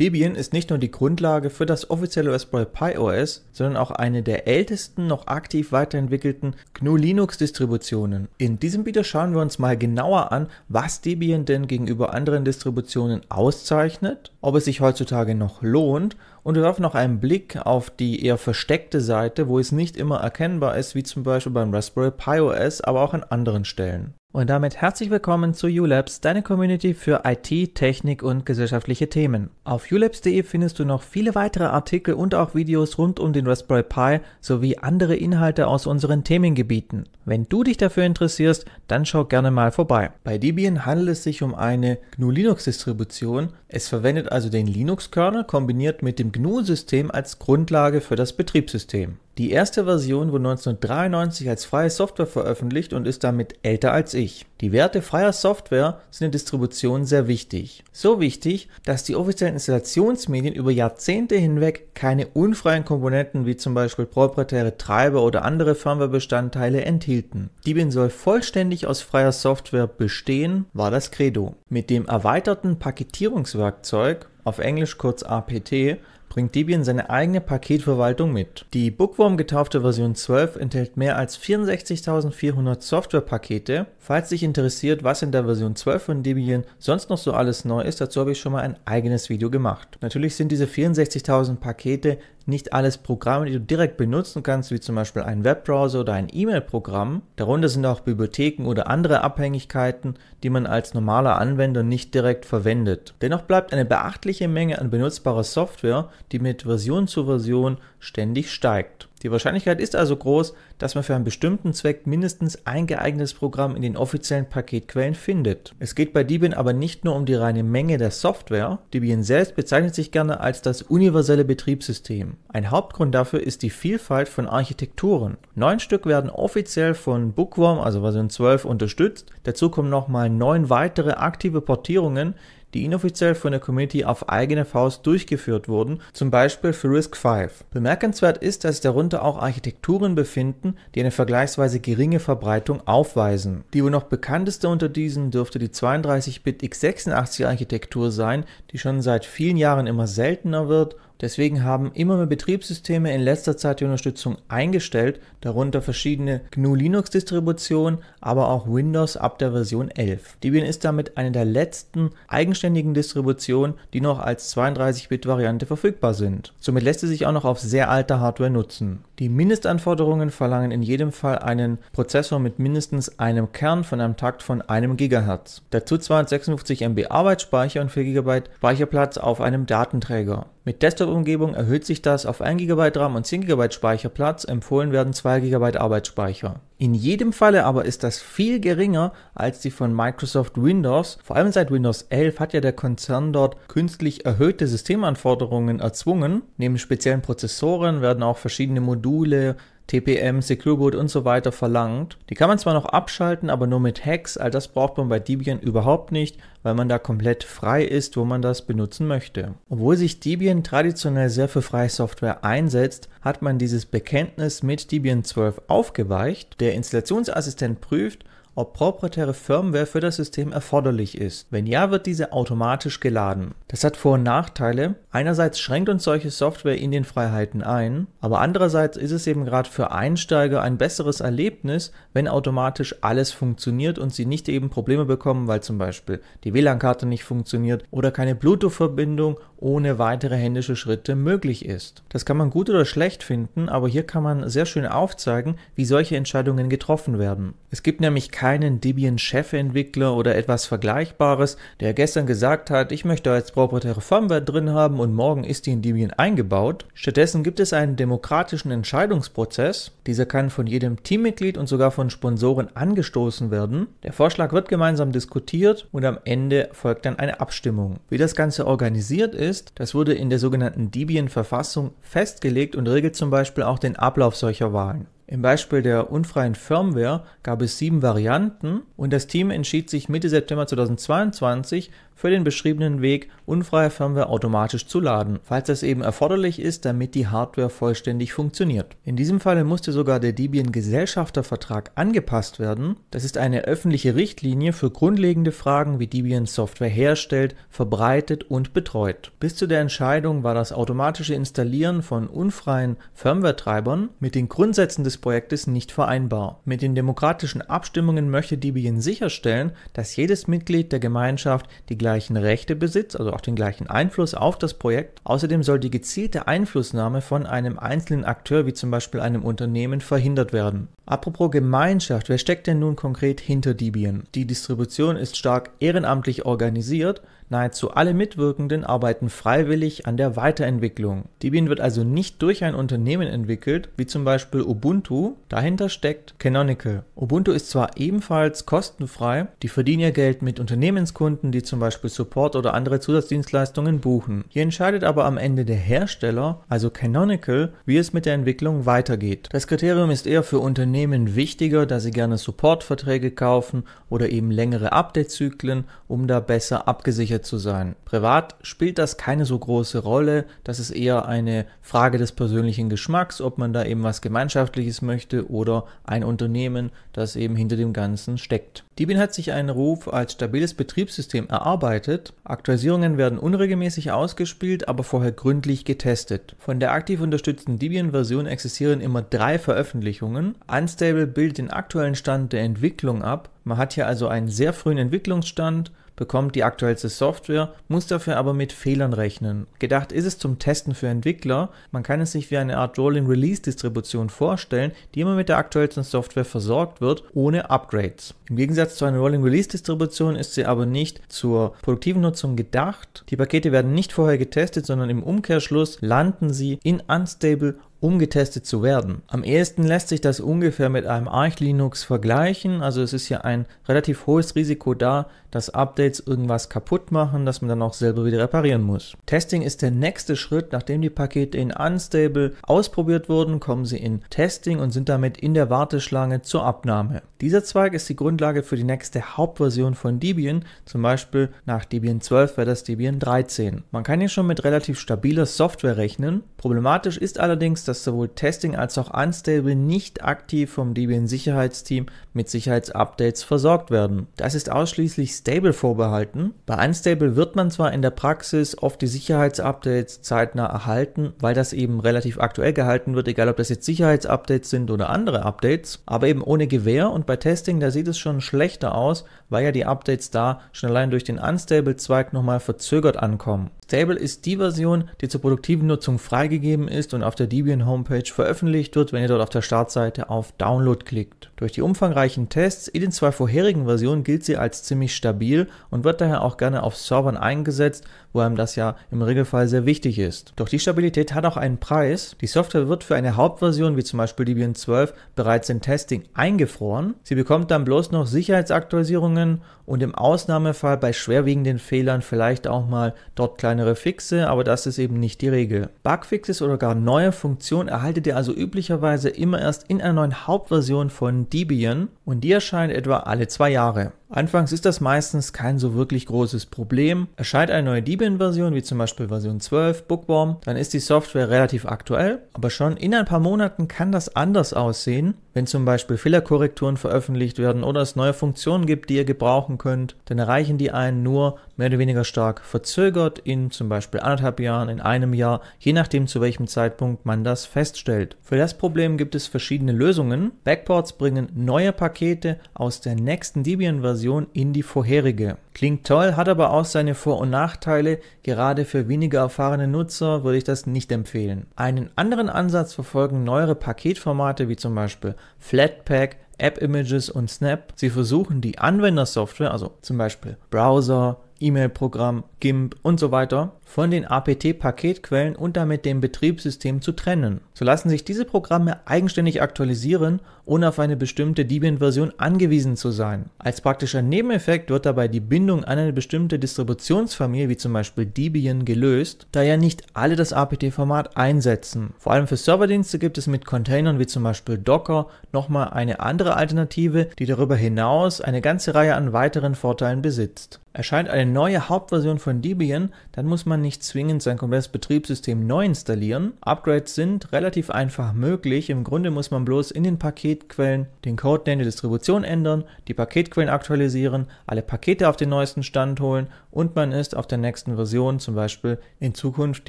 Debian ist nicht nur die Grundlage für das offizielle Raspberry Pi OS, sondern auch eine der ältesten noch aktiv weiterentwickelten GNU Linux Distributionen. In diesem Video schauen wir uns mal genauer an, was Debian denn gegenüber anderen Distributionen auszeichnet, ob es sich heutzutage noch lohnt und wir werfen noch einen Blick auf die eher versteckte Seite, wo es nicht immer erkennbar ist, wie zum Beispiel beim Raspberry Pi OS, aber auch an anderen Stellen. Und damit herzlich willkommen zu ULabs, deine Community für IT, Technik und gesellschaftliche Themen. Auf ulabs.de findest du noch viele weitere Artikel und auch Videos rund um den Raspberry Pi sowie andere Inhalte aus unseren Themengebieten. Wenn du dich dafür interessierst, dann schau gerne mal vorbei. Bei Debian handelt es sich um eine GNU Linux Distribution. Es verwendet also den Linux Kernel kombiniert mit dem GNU System als Grundlage für das Betriebssystem. Die erste Version wurde 1993 als freie Software veröffentlicht und ist damit älter als ich. Die Werte freier Software sind in Distributionen sehr wichtig. So wichtig, dass die offiziellen Installationsmedien über Jahrzehnte hinweg keine unfreien Komponenten wie zum Beispiel proprietäre Treiber oder andere Firmwarebestandteile enthielten. Debian soll vollständig aus freier Software bestehen, war das Credo. Mit dem erweiterten Paketierungswerkzeug auf Englisch kurz APT, bringt Debian seine eigene Paketverwaltung mit. Die Bookworm getaufte Version 12 enthält mehr als 64.400 Softwarepakete. Falls dich interessiert, was in der Version 12 von Debian sonst noch so alles neu ist, dazu habe ich schon mal ein eigenes Video gemacht. Natürlich sind diese 64.000 Pakete nicht alles Programme, die du direkt benutzen kannst, wie zum Beispiel ein Webbrowser oder ein E-Mail-Programm. Darunter sind auch Bibliotheken oder andere Abhängigkeiten, die man als normaler Anwender nicht direkt verwendet. Dennoch bleibt eine beachtliche Menge an benutzbarer Software, die mit Version zu Version ständig steigt. Die Wahrscheinlichkeit ist also groß, dass man für einen bestimmten Zweck mindestens ein geeignetes Programm in den offiziellen Paketquellen findet. Es geht bei Debian aber nicht nur um die reine Menge der Software, Debian selbst bezeichnet sich gerne als das universelle Betriebssystem. Ein Hauptgrund dafür ist die Vielfalt von Architekturen. Neun Stück werden offiziell von Bookworm, also Version 12, unterstützt. Dazu kommen nochmal neun weitere aktive Portierungen, die inoffiziell von der Community auf eigene Faust durchgeführt wurden, zum Beispiel für Risk V. Bemerkenswert ist, dass sich darunter auch Architekturen befinden, die eine vergleichsweise geringe Verbreitung aufweisen. Die wohl noch bekannteste unter diesen dürfte die 32-Bit x86 Architektur sein, die schon seit vielen Jahren immer seltener wird Deswegen haben immer mehr Betriebssysteme in letzter Zeit die Unterstützung eingestellt, darunter verschiedene GNU Linux Distributionen, aber auch Windows ab der Version 11. Debian ist damit eine der letzten eigenständigen Distributionen, die noch als 32-Bit-Variante verfügbar sind. Somit lässt sie sich auch noch auf sehr alte Hardware nutzen. Die Mindestanforderungen verlangen in jedem Fall einen Prozessor mit mindestens einem Kern von einem Takt von einem Gigahertz. Dazu 256 MB Arbeitsspeicher und 4 GB Speicherplatz auf einem Datenträger. Mit Desktop-Umgebung erhöht sich das auf 1 GB RAM und 10 GB Speicherplatz, empfohlen werden 2 GB Arbeitsspeicher. In jedem Falle aber ist das ist viel geringer als die von Microsoft Windows. Vor allem seit Windows 11 hat ja der Konzern dort künstlich erhöhte Systemanforderungen erzwungen. Neben speziellen Prozessoren werden auch verschiedene Module TPM, Secure Boot und so weiter verlangt. Die kann man zwar noch abschalten, aber nur mit Hacks. All das braucht man bei Debian überhaupt nicht, weil man da komplett frei ist, wo man das benutzen möchte. Obwohl sich Debian traditionell sehr für freie Software einsetzt, hat man dieses Bekenntnis mit Debian 12 aufgeweicht. Der Installationsassistent prüft, ob proprietäre Firmware für das System erforderlich ist. Wenn ja, wird diese automatisch geladen. Das hat Vor- und Nachteile. Einerseits schränkt uns solche Software in den Freiheiten ein, aber andererseits ist es eben gerade für Einsteiger ein besseres Erlebnis, wenn automatisch alles funktioniert und sie nicht eben Probleme bekommen, weil zum Beispiel die WLAN-Karte nicht funktioniert oder keine Bluetooth-Verbindung ohne weitere händische Schritte möglich ist. Das kann man gut oder schlecht finden, aber hier kann man sehr schön aufzeigen, wie solche Entscheidungen getroffen werden. Es gibt nämlich keinen Debian-Chefentwickler oder etwas Vergleichbares, der gestern gesagt hat, ich möchte als proprietäre Firmware drin haben und morgen ist die in Debian eingebaut. Stattdessen gibt es einen demokratischen Entscheidungsprozess. Dieser kann von jedem Teammitglied und sogar von Sponsoren angestoßen werden. Der Vorschlag wird gemeinsam diskutiert und am Ende folgt dann eine Abstimmung. Wie das Ganze organisiert ist, ist. Das wurde in der sogenannten Debian-Verfassung festgelegt und regelt zum Beispiel auch den Ablauf solcher Wahlen. Im Beispiel der unfreien Firmware gab es sieben Varianten und das Team entschied sich Mitte September 2022 für den beschriebenen Weg unfreie Firmware automatisch zu laden, falls das eben erforderlich ist, damit die Hardware vollständig funktioniert. In diesem Falle musste sogar der Debian Gesellschaftervertrag angepasst werden. Das ist eine öffentliche Richtlinie für grundlegende Fragen, wie Debian Software herstellt, verbreitet und betreut. Bis zu der Entscheidung war das automatische Installieren von unfreien Firmware-Treibern mit den Grundsätzen des Projektes nicht vereinbar. Mit den demokratischen Abstimmungen möchte Debian sicherstellen, dass jedes Mitglied der Gemeinschaft die gleichen besitzt, also auch den gleichen Einfluss auf das Projekt. Außerdem soll die gezielte Einflussnahme von einem einzelnen Akteur, wie zum Beispiel einem Unternehmen, verhindert werden. Apropos Gemeinschaft, wer steckt denn nun konkret hinter Debian? Die Distribution ist stark ehrenamtlich organisiert, Nahezu alle Mitwirkenden arbeiten freiwillig an der Weiterentwicklung. Debian wird also nicht durch ein Unternehmen entwickelt, wie zum Beispiel Ubuntu, dahinter steckt Canonical. Ubuntu ist zwar ebenfalls kostenfrei, die verdienen ihr Geld mit Unternehmenskunden, die zum Beispiel Support oder andere Zusatzdienstleistungen buchen. Hier entscheidet aber am Ende der Hersteller, also Canonical, wie es mit der Entwicklung weitergeht. Das Kriterium ist eher für Unternehmen wichtiger, da sie gerne Supportverträge kaufen oder eben längere Update-Zyklen, um da besser abgesichert motiviert zu sein. Privat spielt das keine so große Rolle. Das ist eher eine Frage des persönlichen Geschmacks, ob man da eben was Gemeinschaftliches möchte oder ein Unternehmen, das eben hinter dem Ganzen steckt. Debian hat sich einen Ruf als stabiles Betriebssystem erarbeitet. Aktualisierungen werden unregelmäßig ausgespielt, aber vorher gründlich getestet. Von der aktiv unterstützten Debian-Version existieren immer drei Veröffentlichungen. Unstable bildet den aktuellen Stand der Entwicklung ab. Man hat hier also einen sehr frühen Entwicklungsstand bekommt die aktuellste Software, muss dafür aber mit Fehlern rechnen. Gedacht ist es zum Testen für Entwickler, man kann es sich wie eine Art Rolling Release Distribution vorstellen, die immer mit der aktuellsten Software versorgt wird, ohne Upgrades. Im Gegensatz zu einer Rolling Release Distribution ist sie aber nicht zur produktiven Nutzung gedacht. Die Pakete werden nicht vorher getestet, sondern im Umkehrschluss landen sie in unstable um getestet zu werden. Am ehesten lässt sich das ungefähr mit einem Arch Linux vergleichen. Also es ist ja ein relativ hohes Risiko da, dass Updates irgendwas kaputt machen, das man dann auch selber wieder reparieren muss. Testing ist der nächste Schritt. Nachdem die Pakete in Unstable ausprobiert wurden, kommen sie in Testing und sind damit in der Warteschlange zur Abnahme. Dieser Zweig ist die Grundlage für die nächste Hauptversion von Debian. Zum Beispiel nach Debian 12 wäre das Debian 13. Man kann hier schon mit relativ stabiler Software rechnen. Problematisch ist allerdings, dass dass sowohl Testing als auch Unstable nicht aktiv vom Debian-Sicherheitsteam mit Sicherheitsupdates versorgt werden. Das ist ausschließlich Stable vorbehalten. Bei Unstable wird man zwar in der Praxis oft die Sicherheitsupdates zeitnah erhalten, weil das eben relativ aktuell gehalten wird, egal ob das jetzt Sicherheitsupdates sind oder andere Updates, aber eben ohne Gewähr und bei Testing, da sieht es schon schlechter aus, weil ja die Updates da schon allein durch den Unstable-Zweig nochmal verzögert ankommen. Stable ist die Version, die zur produktiven Nutzung freigegeben ist und auf der Debian Homepage veröffentlicht wird, wenn ihr dort auf der Startseite auf Download klickt. Durch die umfangreichen Tests in den zwei vorherigen Versionen gilt sie als ziemlich stabil und wird daher auch gerne auf Servern eingesetzt, wo einem das ja im Regelfall sehr wichtig ist. Doch die Stabilität hat auch einen Preis. Die Software wird für eine Hauptversion, wie zum Beispiel Debian 12, bereits im Testing eingefroren. Sie bekommt dann bloß noch Sicherheitsaktualisierungen und im Ausnahmefall bei schwerwiegenden Fehlern vielleicht auch mal dort kleinere Fixe, aber das ist eben nicht die Regel. Bugfixes oder gar neue Funktionen erhaltet ihr also üblicherweise immer erst in einer neuen Hauptversion von Debian und die erscheint etwa alle zwei Jahre. Anfangs ist das meistens kein so wirklich großes Problem. Erscheint eine neue Debian-Version, wie zum Beispiel Version 12, Bookworm, dann ist die Software relativ aktuell, aber schon in ein paar Monaten kann das anders aussehen, wenn zum Beispiel Fehlerkorrekturen veröffentlicht werden oder es neue Funktionen gibt, die ihr gebrauchen könnt, dann erreichen die einen nur, mehr oder weniger stark verzögert, in zum Beispiel anderthalb Jahren, in einem Jahr, je nachdem zu welchem Zeitpunkt man das feststellt. Für das Problem gibt es verschiedene Lösungen. Backports bringen neue Pakete aus der nächsten Debian-Version in die vorherige. Klingt toll, hat aber auch seine Vor- und Nachteile. Gerade für weniger erfahrene Nutzer würde ich das nicht empfehlen. Einen anderen Ansatz verfolgen neuere Paketformate wie zum Beispiel Flatpak, App Images und Snap. Sie versuchen die Anwendersoftware, also zum Beispiel Browser, E-Mail-Programm, GIMP und so weiter von den APT-Paketquellen und damit dem Betriebssystem zu trennen. So lassen sich diese Programme eigenständig aktualisieren, ohne auf eine bestimmte Debian-Version angewiesen zu sein. Als praktischer Nebeneffekt wird dabei die Bindung an eine bestimmte Distributionsfamilie wie zum Beispiel Debian gelöst, da ja nicht alle das APT-Format einsetzen. Vor allem für Serverdienste gibt es mit Containern wie zum Beispiel Docker nochmal eine andere Alternative, die darüber hinaus eine ganze Reihe an weiteren Vorteilen besitzt. Erscheint eine neue Hauptversion von Debian, dann muss man nicht zwingend sein komplettes Betriebssystem neu installieren. Upgrades sind relativ einfach möglich. Im Grunde muss man bloß in den Paketquellen den Codename der Distribution ändern, die Paketquellen aktualisieren, alle Pakete auf den neuesten Stand holen und man ist auf der nächsten Version, zum Beispiel in Zukunft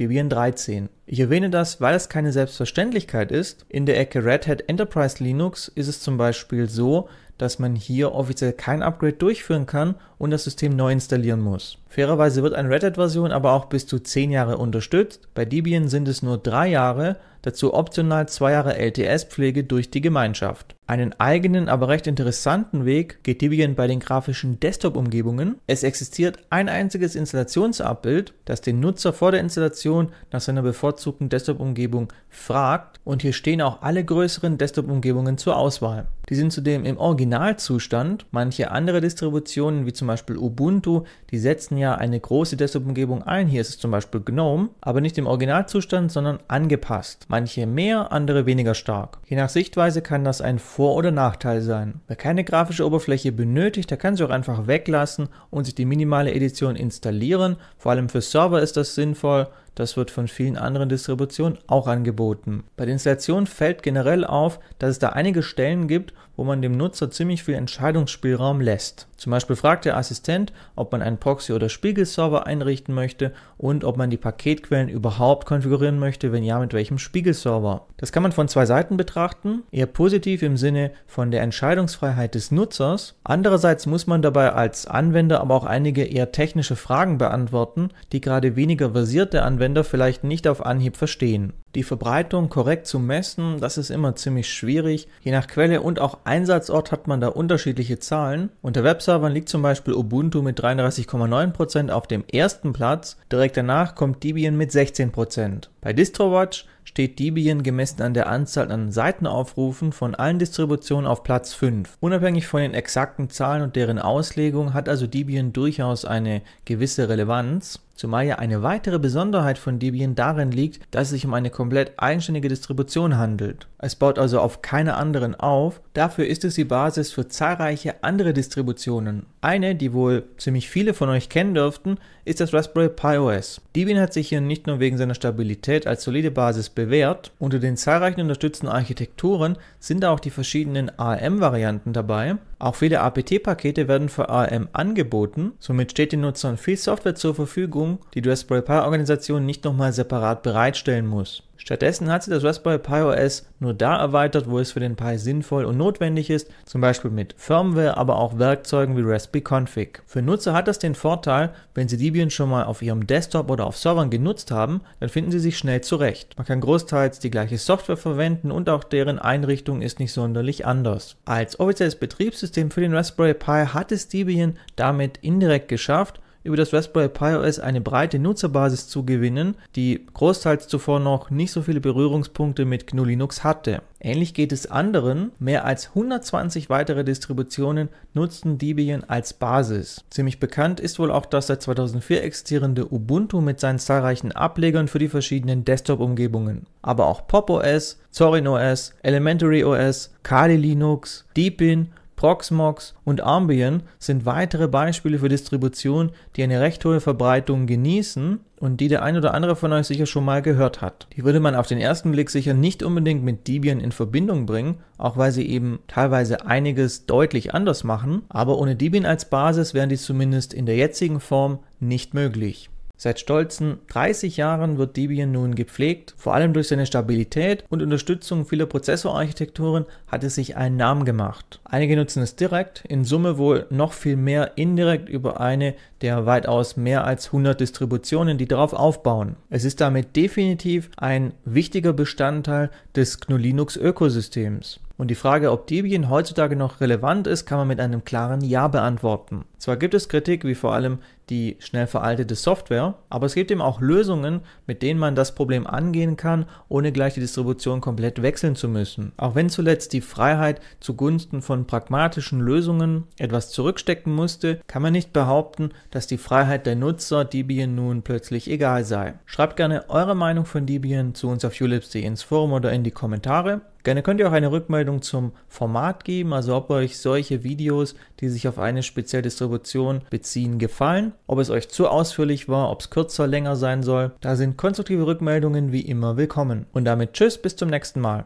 Debian 13. Ich erwähne das, weil es keine Selbstverständlichkeit ist. In der Ecke Red Hat Enterprise Linux ist es zum Beispiel so, dass man hier offiziell kein Upgrade durchführen kann und das System neu installieren muss. Fairerweise wird eine Red Hat-Version aber auch bis zu 10 Jahre unterstützt, bei Debian sind es nur 3 Jahre, dazu optional 2 Jahre LTS-Pflege durch die Gemeinschaft. Einen eigenen, aber recht interessanten Weg geht Debian bei den grafischen Desktop-Umgebungen. Es existiert ein einziges Installationsabbild, das den Nutzer vor der Installation nach seiner bevorzugten Desktop-Umgebung fragt und hier stehen auch alle größeren Desktop-Umgebungen zur Auswahl. Die sind zudem im Originalzustand, manche andere Distributionen wie zum zum Beispiel Ubuntu, die setzen ja eine große Desktop-Umgebung ein. Hier ist es zum Beispiel GNOME, aber nicht im Originalzustand, sondern angepasst. Manche mehr, andere weniger stark. Je nach Sichtweise kann das ein Vor- oder Nachteil sein. Wer keine grafische Oberfläche benötigt, der kann sie auch einfach weglassen und sich die minimale Edition installieren. Vor allem für Server ist das sinnvoll. Das wird von vielen anderen Distributionen auch angeboten. Bei der Installation fällt generell auf, dass es da einige Stellen gibt, wo man dem Nutzer ziemlich viel Entscheidungsspielraum lässt. Zum Beispiel fragt der Assistent, ob man einen Proxy- oder Spiegelserver einrichten möchte und ob man die Paketquellen überhaupt konfigurieren möchte, wenn ja, mit welchem Spiegelserver. Das kann man von zwei Seiten betrachten, eher positiv im Sinne von der Entscheidungsfreiheit des Nutzers. Andererseits muss man dabei als Anwender aber auch einige eher technische Fragen beantworten, die gerade weniger versierte Anwender Anwender vielleicht nicht auf Anhieb verstehen. Die Verbreitung korrekt zu messen, das ist immer ziemlich schwierig. Je nach Quelle und auch Einsatzort hat man da unterschiedliche Zahlen. Unter Webservern liegt zum Beispiel Ubuntu mit 33,9% auf dem ersten Platz, direkt danach kommt Debian mit 16%. Bei DistroWatch steht Debian gemessen an der Anzahl an Seitenaufrufen von allen Distributionen auf Platz 5. Unabhängig von den exakten Zahlen und deren Auslegung hat also Debian durchaus eine gewisse Relevanz. Zumal ja eine weitere Besonderheit von Debian darin liegt, dass es sich um eine komplett eigenständige Distribution handelt. Es baut also auf keine anderen auf, dafür ist es die Basis für zahlreiche andere Distributionen. Eine, die wohl ziemlich viele von euch kennen dürften, ist das Raspberry Pi OS. Debian hat sich hier nicht nur wegen seiner Stabilität als solide Basis bewährt, unter den zahlreichen unterstützten Architekturen sind auch die verschiedenen ARM-Varianten dabei, auch viele APT-Pakete werden für ARM angeboten, somit steht den Nutzern viel Software zur Verfügung, die die als Raspberry Pi-Organisation nicht nochmal separat bereitstellen muss. Stattdessen hat sie das Raspberry Pi OS nur da erweitert, wo es für den Pi sinnvoll und notwendig ist, zum Beispiel mit Firmware, aber auch Werkzeugen wie Raspberry Config. Für Nutzer hat das den Vorteil, wenn sie Debian schon mal auf ihrem Desktop oder auf Servern genutzt haben, dann finden sie sich schnell zurecht. Man kann großteils die gleiche Software verwenden und auch deren Einrichtung ist nicht sonderlich anders. Als offizielles Betriebssystem für den Raspberry Pi hat es Debian damit indirekt geschafft, über das Raspberry Pi OS eine breite Nutzerbasis zu gewinnen, die großteils zuvor noch nicht so viele Berührungspunkte mit GNU Linux hatte. Ähnlich geht es anderen, mehr als 120 weitere Distributionen nutzten Debian als Basis. Ziemlich bekannt ist wohl auch das seit 2004 existierende Ubuntu mit seinen zahlreichen Ablegern für die verschiedenen Desktop-Umgebungen. Aber auch Pop OS, Zorin OS, Elementary OS, Kali Linux, Deepin Proxmox und Ambien sind weitere Beispiele für Distributionen, die eine recht hohe Verbreitung genießen und die der ein oder andere von euch sicher schon mal gehört hat. Die würde man auf den ersten Blick sicher nicht unbedingt mit Debian in Verbindung bringen, auch weil sie eben teilweise einiges deutlich anders machen, aber ohne Debian als Basis wären die zumindest in der jetzigen Form nicht möglich. Seit stolzen 30 Jahren wird Debian nun gepflegt. Vor allem durch seine Stabilität und Unterstützung vieler Prozessorarchitekturen hat es sich einen Namen gemacht. Einige nutzen es direkt, in Summe wohl noch viel mehr indirekt über eine der weitaus mehr als 100 Distributionen, die darauf aufbauen. Es ist damit definitiv ein wichtiger Bestandteil des GNU Linux Ökosystems. Und die Frage, ob Debian heutzutage noch relevant ist, kann man mit einem klaren Ja beantworten. Zwar gibt es Kritik, wie vor allem die schnell veraltete Software, aber es gibt eben auch Lösungen, mit denen man das Problem angehen kann, ohne gleich die Distribution komplett wechseln zu müssen. Auch wenn zuletzt die Freiheit zugunsten von pragmatischen Lösungen etwas zurückstecken musste, kann man nicht behaupten, dass die Freiheit der Nutzer Debian nun plötzlich egal sei. Schreibt gerne eure Meinung von Debian zu uns auf ulips.de ins Forum oder in die Kommentare Gerne könnt ihr auch eine Rückmeldung zum Format geben, also ob euch solche Videos, die sich auf eine spezielle Distribution beziehen, gefallen, ob es euch zu ausführlich war, ob es kürzer, länger sein soll. Da sind konstruktive Rückmeldungen wie immer willkommen. Und damit tschüss, bis zum nächsten Mal.